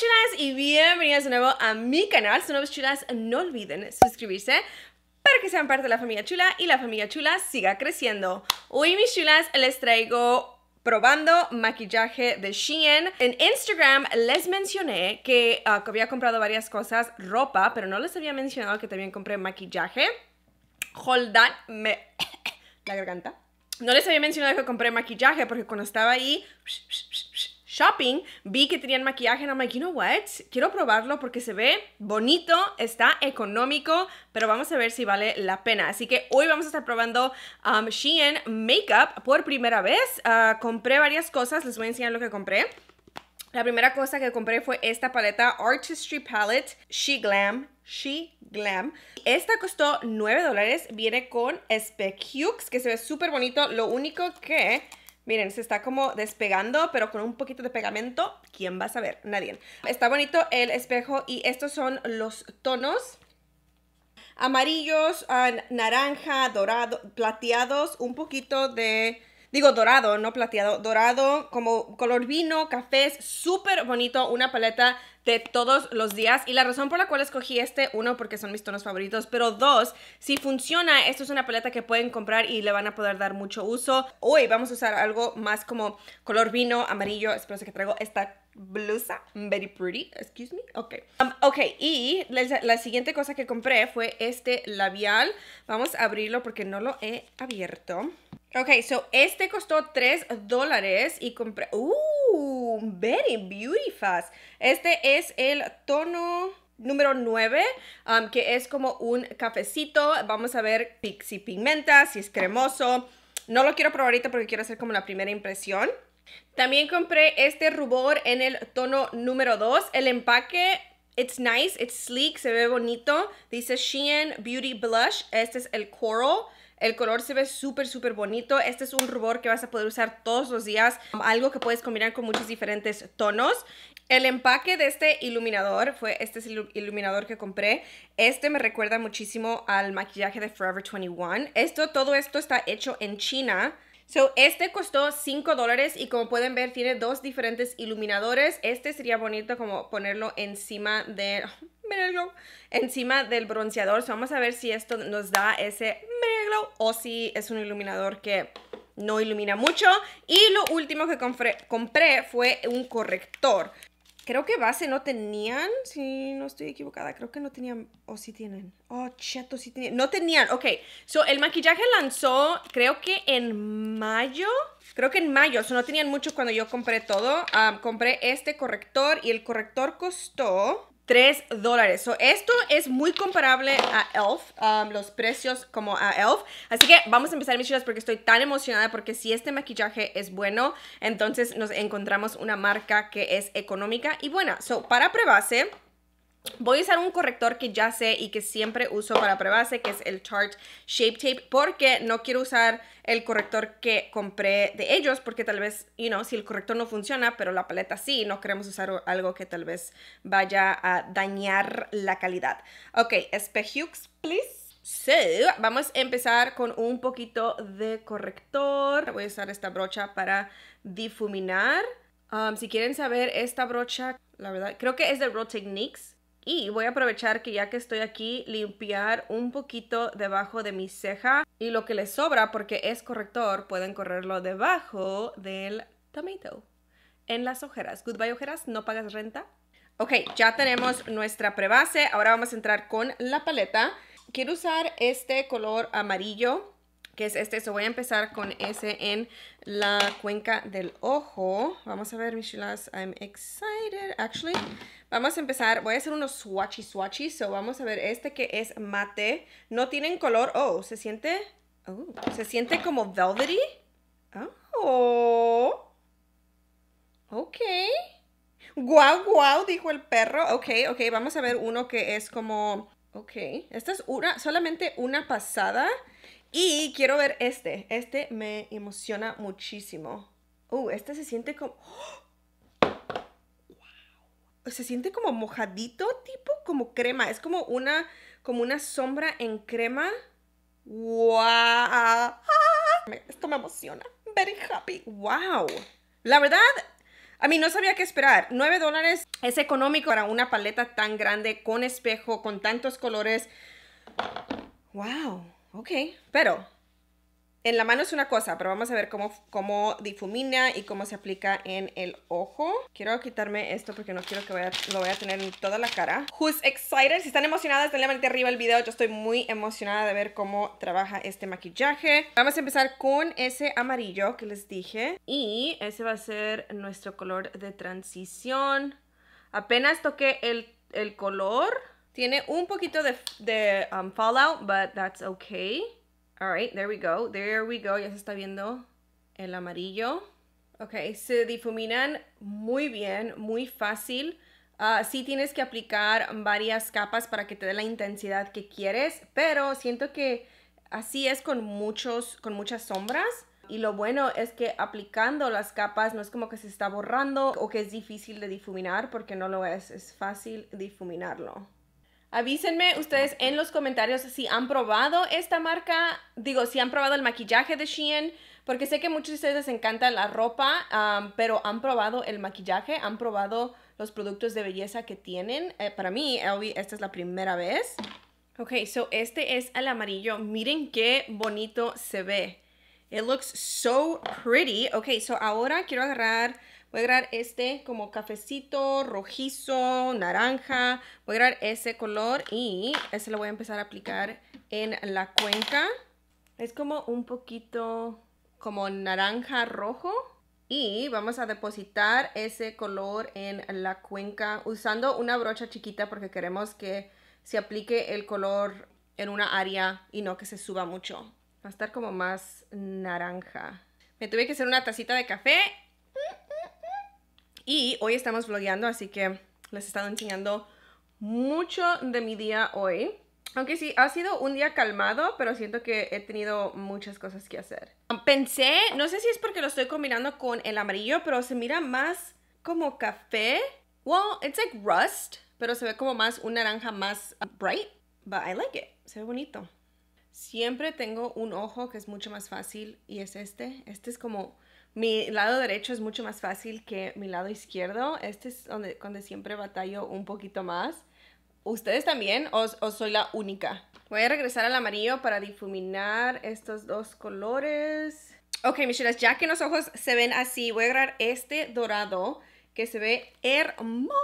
chulas y bienvenidas de nuevo a mi canal. Si nuevas chulas, no olviden suscribirse para que sean parte de la familia chula y la familia chula siga creciendo. Hoy mis chulas les traigo probando maquillaje de Shein. En Instagram les mencioné que, ah, había comprado varias cosas, ropa, pero no les había mencionado que también compré maquillaje. Hold on, me... la garganta. No les había mencionado que compré maquillaje porque cuando estaba ahí shopping, vi que tenían maquillaje en I'm like, you know what? Quiero probarlo porque se ve bonito, está económico, pero vamos a ver si vale la pena. Así que hoy vamos a estar probando um, Shein Makeup por primera vez. Ah, compré varias cosas, les voy a enseñar lo que compré. La primera cosa que compré fue esta paleta Artistry Palette She Glam. She Glam. Esta costó 9 dólares. Viene con Specux, que se ve súper bonito. Lo único que Miren, se está como despegando, pero con un poquito de pegamento. ¿Quién va a saber? Nadie. Está bonito el espejo y estos son los tonos. Amarillos, ah, naranja, dorado, plateados, un poquito de... Digo dorado, no plateado, dorado, como color vino, cafés, súper bonito, una paleta de todos los días. Y la razón por la cual escogí este, uno, porque son mis tonos favoritos, pero dos, si funciona, esto es una paleta que pueden comprar y le van a poder dar mucho uso. Hoy vamos a usar algo más como color vino, amarillo. Espero que traigo esta blusa very pretty, excuse me, ok um, ok, y la, siguiente cosa que compré fue este labial vamos a abrirlo porque no lo he abierto ok, so este costó 3 dólares y compré, uh, Very beautiful, Este es el tono número 9, um, que es como un cafecito. Vamos a ver si pigmenta, si es cremoso. No lo quiero probar ahorita porque quiero hacer como la primera impresión. También compré este rubor en el tono número 2. El empaque, it's nice, it's sleek, se ve bonito. Dice Shein Beauty Blush. Este es el Coral. El color se ve súper, súper bonito. Este es un rubor que vas a poder usar todos los días. Algo que puedes combinar con muchos diferentes tonos. El empaque de este iluminador fue, este es el iluminador que compré. Este me recuerda muchísimo al maquillaje de Forever 21. Esto, todo esto está hecho en China. So, este costó 5 dólares y como pueden ver tiene dos diferentes iluminadores. Este sería bonito como ponerlo encima de encima del bronceador. vamos a ver si esto nos da ese o si es un iluminador que no ilumina mucho. Y lo último que compré, fue un corrector. Creo que base no tenían, si no estoy equivocada, creo que no tenían, o si tienen, oh, chato, sí tenían, no tenían, ok, so el maquillaje lanzó creo que en mayo, creo que en mayo, so no tenían mucho cuando yo compré todo, ah, compré este corrector y el corrector costó 3 dólares. So, esto es muy comparable a Elf, um, los precios como a Elf. Así que vamos a empezar, mis chicas, porque estoy tan emocionada porque si este maquillaje es bueno, entonces nos encontramos una marca que es económica y buena. So, para prebase... Voy a usar un corrector que ya sé y que siempre uso para prebase, que es el Tarte Shape Tape, porque no quiero usar el corrector que compré de ellos, porque tal vez, you know, si el corrector no funciona, pero la paleta sí, no queremos usar algo que tal vez vaya a dañar la calidad. Ok, Spejux, please. So, vamos a empezar con un poquito de corrector. Voy a usar esta brocha para difuminar. Um, si quieren saber esta brocha, la verdad, creo que es de Real Techniques. Y voy a aprovechar que ya que estoy aquí, limpiar un poquito debajo de mi ceja. Y lo que les sobra, porque es corrector, pueden correrlo debajo del tomato. En las ojeras. Goodbye ojeras, no pagas renta. Ok, ya tenemos nuestra prebase. Ahora vamos a entrar con la paleta. Quiero usar este color amarillo que es este. So voy a empezar con ese en la cuenca del ojo. Vamos a ver, Michelas. I'm excited, actually. Vamos a empezar. Voy a hacer unos swatchy swatchy. So vamos a ver este que es mate. No tienen color. Oh, se siente... Oh, se siente como velvety. Oh. Ok. Guau, guau, dijo el perro. Ok, ok, vamos a ver uno que es como... Ok, esta es una, solamente una pasada y quiero ver este. Este me emociona muchísimo. Uh, este se siente como... Wow. Se siente como mojadito, tipo como crema. Es como una, como una sombra en crema. ¡Wow! Esto me emociona. Very happy. ¡Wow! La verdad, a mí no sabía qué esperar. 9 dólares es económico para una paleta tan grande, con espejo, con tantos colores. ¡Wow! Ok, pero en la mano es una cosa, pero vamos a ver cómo, cómo difumina y cómo se aplica en el ojo. Quiero quitarme esto porque no quiero que lo vaya a tener en toda la cara. Who's excited? Si están emocionadas, denle manita arriba el video. Yo estoy muy emocionada de ver cómo trabaja este maquillaje. Vamos a empezar con ese amarillo que les dije. Y ese va a ser nuestro color de transición. Apenas toqué el, el color tiene un poquito de, um, fallout, but that's okay. All right, there we go, there we go. Ya se está viendo el amarillo. Ok, se difuminan muy bien, muy fácil. Ah, sí tienes que aplicar varias capas para que te dé la intensidad que quieres, pero siento que así es con, muchos, con muchas sombras. Y lo bueno es que aplicando las capas no es como que se está borrando o que es difícil de difuminar porque no lo es, es fácil difuminarlo. Avísenme ustedes en los comentarios si han probado esta marca, digo, si han probado el maquillaje de Shein, porque sé que muchos de ustedes les encanta la ropa, pero han probado el maquillaje, han probado los productos de belleza que tienen. Eh, para mí, Elvi, esta es la primera vez. Ok, so este es el amarillo. Miren qué bonito se ve. It looks so pretty. Ok, so ahora quiero agarrar Voy a grabar este como cafecito, rojizo, naranja. Voy a grabar ese color y ese lo voy a empezar a aplicar en la cuenca. Es como un poquito como naranja rojo. Y vamos a depositar ese color en la cuenca usando una brocha chiquita porque queremos que se aplique el color en una área y no que se suba mucho. Va a estar como más naranja. Me tuve que hacer una tacita de café y hoy estamos vlogueando, así que les he estado enseñando mucho de mi día hoy. Aunque sí, ha sido un día calmado, pero siento que he tenido muchas cosas que hacer. Pensé, no sé si es porque lo estoy combinando con el amarillo, pero se mira más como café. Well, it's like rust, pero se ve como más un naranja más bright. But I like it. Se ve bonito. Siempre tengo un ojo que es mucho más fácil y es este. Este es como mi lado derecho es mucho más fácil que mi lado izquierdo. Este es donde, siempre batallo un poquito más. ¿Ustedes también o, soy la única? Voy a regresar al amarillo para difuminar estos dos colores. Ok, mis ya que los ojos se ven así, voy a agarrar este dorado que se ve hermoso.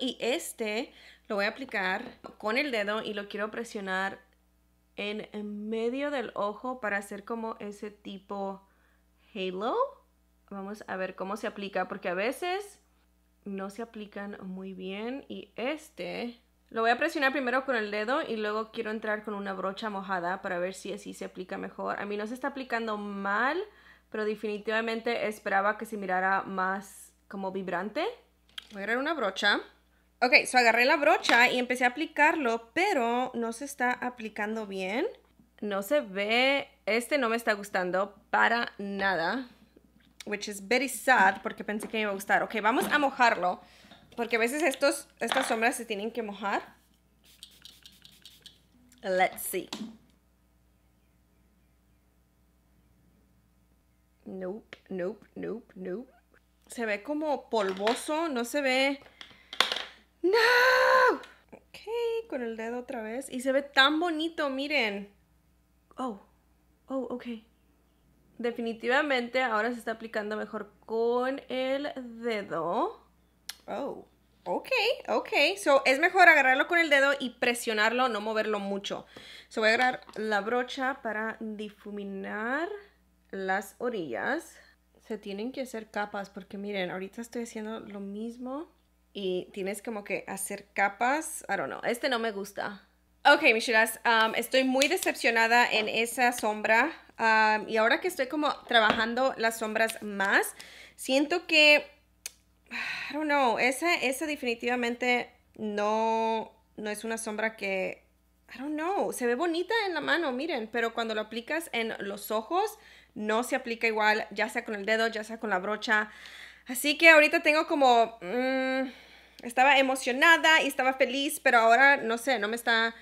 Y este lo voy a aplicar con el dedo y lo quiero presionar en medio del ojo para hacer como ese tipo Halo. Vamos a ver cómo se aplica, porque a veces no se aplican muy bien. Y este lo voy a presionar primero con el dedo y luego quiero entrar con una brocha mojada para ver si así se aplica mejor. A mí no se está aplicando mal, pero definitivamente esperaba que se mirara más como vibrante. Voy a agarrar una brocha. Ok, so agarré la brocha y empecé a aplicarlo, pero no se está aplicando bien. No se ve, este no me está gustando para nada, which is very sad porque pensé que me iba a gustar. Ok, vamos a mojarlo, porque a veces estos, estas sombras se tienen que mojar. Let's see. Nope, nope, nope, nope. Se ve como polvoso, no se ve... ¡No! Ok, con el dedo otra vez. Y se ve tan bonito, miren oh, oh, ok. Definitivamente ahora se está aplicando mejor con el dedo. Oh, ok, ok. So es mejor agarrarlo con el dedo y presionarlo, no moverlo mucho. se voy a agarrar la brocha para difuminar las orillas. Se tienen que hacer capas porque miren, ahorita estoy haciendo lo mismo y tienes como que hacer capas. I don't know, este no me gusta. Ok, Michelas, estoy muy decepcionada en esa sombra. y ahora que estoy como trabajando las sombras más, siento que, I don't know, esa, esa definitivamente no, no es una sombra que, I don't know, se ve bonita en la mano, miren, pero cuando lo aplicas en los ojos, no se aplica igual, ya sea con el dedo, ya sea con la brocha. Así que ahorita tengo como... Mm, estaba emocionada y estaba feliz, pero ahora no sé, no me está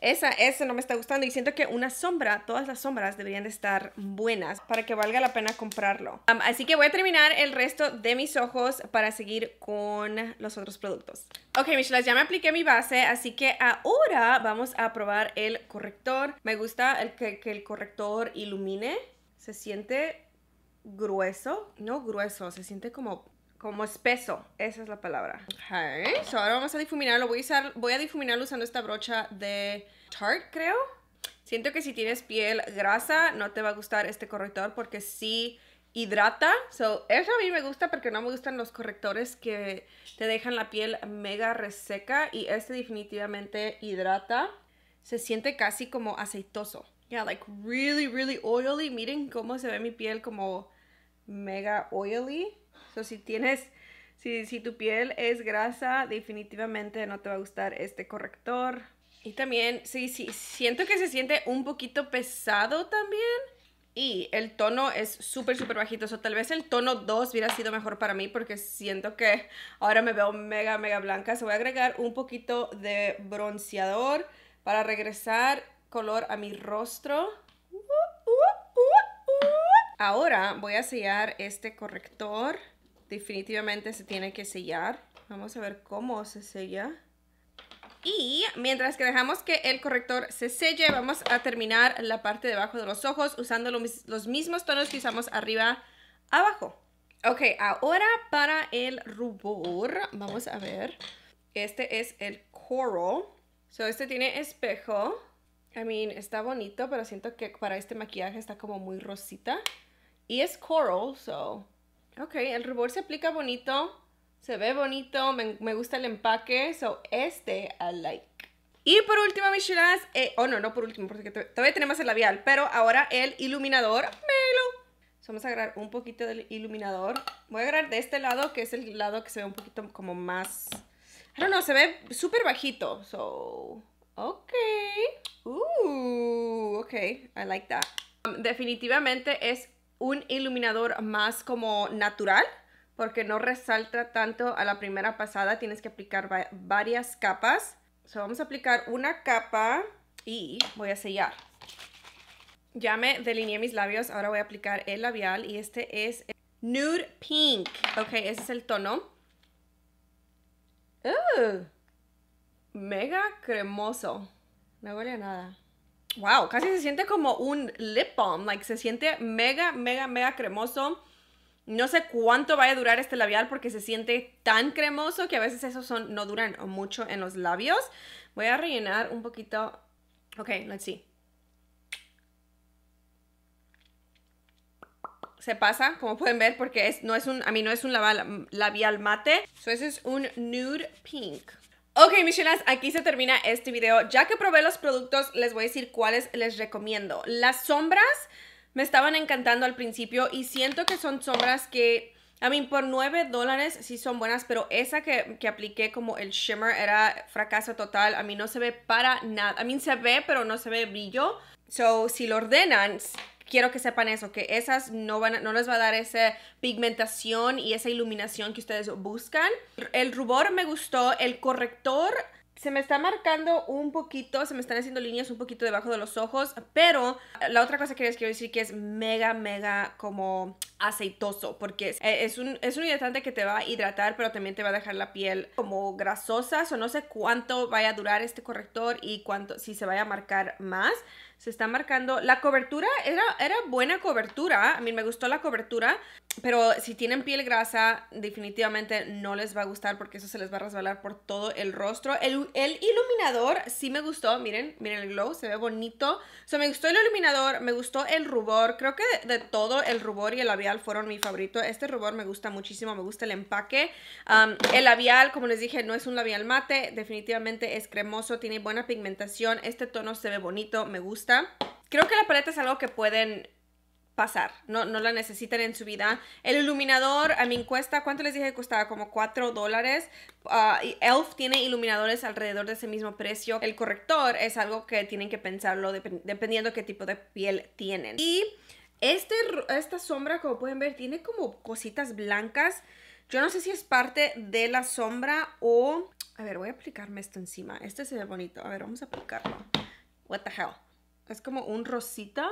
esa, esa no me está gustando y siento que una sombra, todas las sombras deberían de estar buenas para que valga la pena comprarlo. así que voy a terminar el resto de mis ojos para seguir con los otros productos. Ok, Michelas, ya me apliqué mi base, así que ahora vamos a probar el corrector. Me gusta el que, que el corrector ilumine, se siente grueso, no grueso, se siente como como espeso, esa es la palabra. Ok, so ahora vamos a difuminarlo, voy a, usar, voy a difuminarlo usando esta brocha de Tarte, creo. Siento que si tienes piel grasa no te va a gustar este corrector porque sí hidrata. So, eso a mí me gusta porque no me gustan los correctores que te dejan la piel mega reseca y este definitivamente hidrata. Se siente casi como aceitoso. Yeah, like really, really oily. Miren cómo se ve mi piel como mega oily. So, si tienes, si, tu piel es grasa, definitivamente no te va a gustar este corrector. Y también, sí, sí, siento que se siente un poquito pesado también. Y el tono es súper, súper bajito. O tal vez el tono 2 hubiera sido mejor para mí porque siento que ahora me veo mega, mega blanca. Se voy a agregar un poquito de bronceador para regresar color a mi rostro. Ahora voy a sellar este corrector. Definitivamente se tiene que sellar. Vamos a ver cómo se sella. Y mientras que dejamos que el corrector se selle, vamos a terminar la parte debajo de los ojos usando los mismos tonos que usamos arriba abajo. Ok, ahora para el rubor, vamos a ver. Este es el Coral. So, este tiene espejo. I mean, está bonito, pero siento que para este maquillaje está como muy rosita. Y es coral, so. Ok, el rubor se aplica bonito. Se ve bonito. Me, gusta el empaque. So, este I like. Y por último, mis eh, oh no, no por último, porque todavía tenemos el labial, pero ahora el iluminador, melo. Vamos a agarrar un poquito del iluminador. Voy a agarrar de este lado, que es el lado que se ve un poquito como más... No no se ve súper bajito. So, ok. Ooh, uh, ok, I like that. definitivamente es un iluminador más como natural porque no resalta tanto a la primera pasada. Tienes que aplicar varias capas. vamos a aplicar una capa y voy a sellar. Ya me delineé mis labios, ahora voy a aplicar el labial y este es Nude Pink. Ok, ese es el tono. mega cremoso. No huele a nada wow, casi se siente como un lip balm, like se siente mega, mega, mega cremoso. No sé cuánto vaya a durar este labial porque se siente tan cremoso que a veces esos son, no duran mucho en los labios. Voy a rellenar un poquito. Ok, let's see. Se pasa, como pueden ver, porque es, no es un, a mí no es un labial, mate. So, ese es un nude pink. Ok, Michelas, aquí se termina este video. Ya que probé los productos, les voy a decir cuáles les recomiendo. Las sombras me estaban encantando al principio y siento que son sombras que... A mí, por 9 dólares sí son buenas, pero esa que, que, apliqué como el shimmer era fracaso total. A mí no se ve para nada. A mí se ve, pero no se ve brillo. So, si lo ordenan, quiero que sepan eso, que esas no, van no les va a dar esa pigmentación y esa iluminación que ustedes buscan. El rubor me gustó, el corrector se me está marcando un poquito, se me están haciendo líneas un poquito debajo de los ojos, pero la otra cosa que les quiero decir que es mega, mega como aceitoso, porque es un, es un hidratante que te va a hidratar, pero también te va a dejar la piel como grasosa, o no sé cuánto vaya a durar este corrector y cuánto, si se vaya a marcar más se está marcando. La cobertura era, era buena cobertura, a mí me gustó la cobertura, pero si tienen piel grasa, definitivamente no les va a gustar porque eso se les va a resbalar por todo el rostro. El, iluminador sí me gustó, miren, miren el glow, se ve bonito. O sea, me gustó el iluminador, me gustó el rubor, creo que de, todo el rubor y el labial fueron mi favorito. Este rubor me gusta muchísimo, me gusta el empaque. el labial, como les dije, no es un labial mate, definitivamente es cremoso, tiene buena pigmentación, este tono se ve bonito, me gusta. Creo que la paleta es algo que pueden pasar, no, no la necesitan en su vida. El iluminador a mi cuesta, ¿cuánto les dije que costaba? Como 4 dólares. Ah, Elf tiene iluminadores alrededor de ese mismo precio. El corrector es algo que tienen que pensarlo dependiendo qué tipo de piel tienen. Y este, esta sombra, como pueden ver, tiene como cositas blancas. Yo no sé si es parte de la sombra o... A ver, voy a aplicarme esto encima. Este se ve bonito. A ver, vamos a aplicarlo. What the hell. Es como un rosita.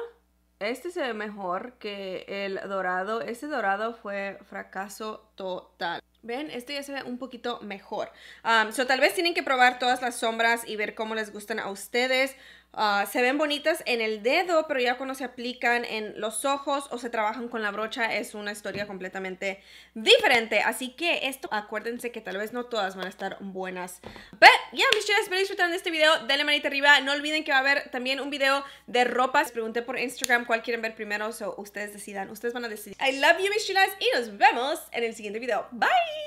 Este se ve mejor que el dorado. Este dorado fue fracaso total. ¿Ven? Este ya se ve un poquito mejor. Ah, so, tal vez tienen que probar todas las sombras y ver cómo les gustan a ustedes. Ah, se ven bonitas en el dedo, pero ya cuando se aplican en los ojos o se trabajan con la brocha es una historia completamente diferente. Así que esto, acuérdense que tal vez no todas van a estar buenas. Pero ya, yeah, mis chicas, espero disfrutar de este video. Denle manita arriba. No olviden que va a haber también un video de ropas, pregunté por Instagram cuál quieren ver primero, so ustedes decidan. Ustedes van a decidir. I love you, mis chicas, y nos vemos en el siguiente video. Bye!